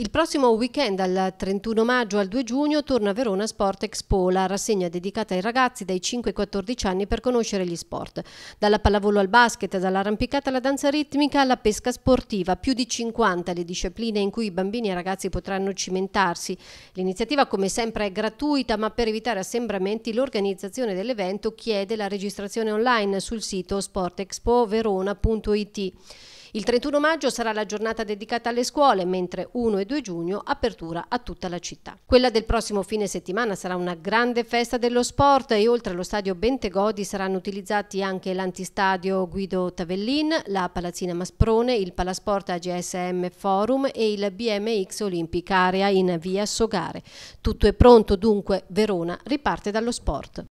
Il prossimo weekend, dal 31 maggio al 2 giugno, torna Verona Sport Expo, la rassegna dedicata ai ragazzi dai 5 ai 14 anni per conoscere gli sport. Dalla pallavolo al basket, dall'arrampicata alla danza ritmica alla pesca sportiva, più di 50 le discipline in cui i bambini e i ragazzi potranno cimentarsi. L'iniziativa, come sempre, è gratuita, ma per evitare assembramenti l'organizzazione dell'evento chiede la registrazione online sul sito sportexpoverona.it. Il 31 maggio sarà la giornata dedicata alle scuole, mentre 1 e 2 giugno apertura a tutta la città. Quella del prossimo fine settimana sarà una grande festa dello sport e oltre allo stadio Bentegodi saranno utilizzati anche l'antistadio Guido Tavellin, la Palazzina Masprone, il Palasport AGSM Forum e il BMX Olympic Area in via Sogare. Tutto è pronto dunque, Verona riparte dallo sport.